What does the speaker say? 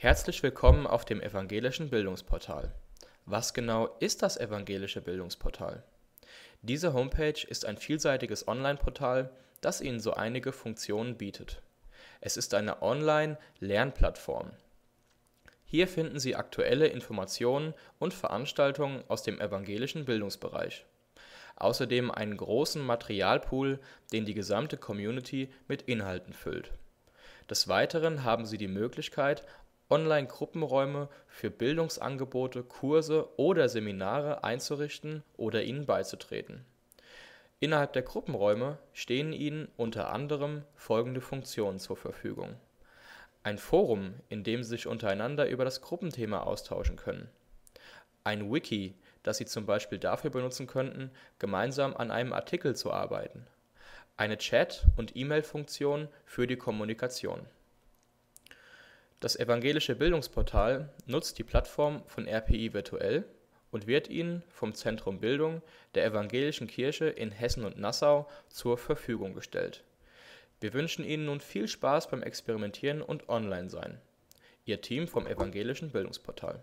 Herzlich willkommen auf dem Evangelischen Bildungsportal. Was genau ist das Evangelische Bildungsportal? Diese Homepage ist ein vielseitiges Online-Portal, das Ihnen so einige Funktionen bietet. Es ist eine Online-Lernplattform. Hier finden Sie aktuelle Informationen und Veranstaltungen aus dem evangelischen Bildungsbereich. Außerdem einen großen Materialpool, den die gesamte Community mit Inhalten füllt. Des Weiteren haben Sie die Möglichkeit, Online-Gruppenräume für Bildungsangebote, Kurse oder Seminare einzurichten oder ihnen beizutreten. Innerhalb der Gruppenräume stehen ihnen unter anderem folgende Funktionen zur Verfügung: ein Forum, in dem sie sich untereinander über das Gruppenthema austauschen können, ein Wiki, das sie zum Beispiel dafür benutzen könnten, gemeinsam an einem Artikel zu arbeiten, eine Chat und E-Mail-Funktion für die Kommunikation das Evangelische Bildungsportal nutzt die Plattform von RPI virtuell und wird Ihnen vom Zentrum Bildung der Evangelischen Kirche in Hessen und Nassau zur Verfügung gestellt. Wir wünschen Ihnen nun viel Spaß beim Experimentieren und Online-Sein. Ihr Team vom Evangelischen Bildungsportal